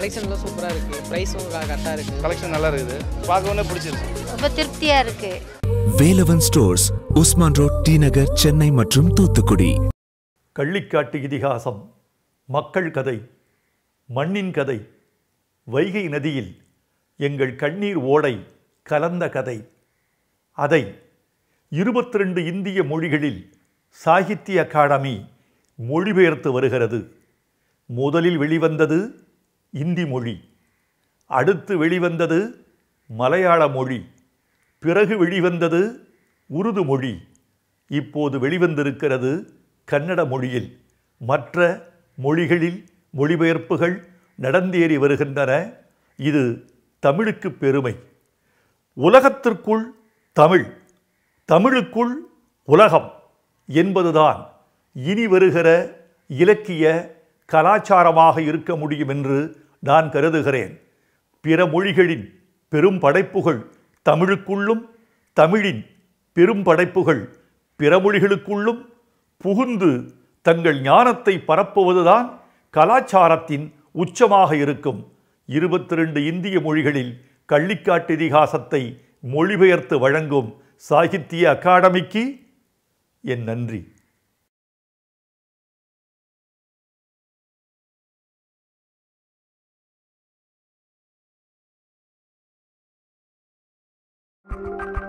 கலெக்ஷன்லாம் சூப்பராக இருக்குது ப்ரைஸும் கரெக்டாக இருக்குது கலெக்ஷன் நல்லா இருக்குது பார்க்கவே பிடிச்சிருக்கு ரொம்ப திருப்தியாக இருக்குது Velavan stores Usman road T Nagar Chennai மற்றும் தூத்துக்குடி கள்ளிக்காட்டு இதிகாசம் மக்கள் கதை மண்ணின் கதை வைகை நதியில் எங்கள் கண்ணீர் ஓடை கலந்த கதை அதை இருபத்தி ரெண்டு இந்திய மொழிகளில் சாகித்ய அகாடமி மொழிபெயர்த்து வருகிறது முதலில் வெளிவந்தது இந்தி மொழி அடுத்து வெளிவந்தது மலையாள மொழி பிறகு வெளிவந்தது உருது மொழி இப்போது வெளிவந்திருக்கிறது கன்னட மொழியில் மற்ற மொழிகளில் மொழிபெயர்ப்புகள் நடந்தேறி வருகின்றன இது தமிழுக்கு பெருமை உலகத்திற்குள் தமிழ் தமிழுக்குள் உலகம் என்பதுதான் இனி வருகிற இலக்கிய கலாச்சாரமாக இருக்க முடியும் என்று நான் கருதுகிறேன் பிற மொழிகளின் பெரும் படைப்புகள் தமிழுக்குள்ளும் தமிழின் பெரும் படைப்புகள் பிற மொழிகளுக்குள்ளும் புகுந்து தங்கள் ஞானத்தை பரப்புவதுதான் கலாச்சாரத்தின் உச்சமாக இருக்கும் இருபத்தி ரெண்டு இந்திய மொழிகளில் கள்ளிக்காட்டு இதிகாசத்தை மொழிபெயர்த்து வழங்கும் சாகித்ய அகாடமிக்கு என் நன்றி thank you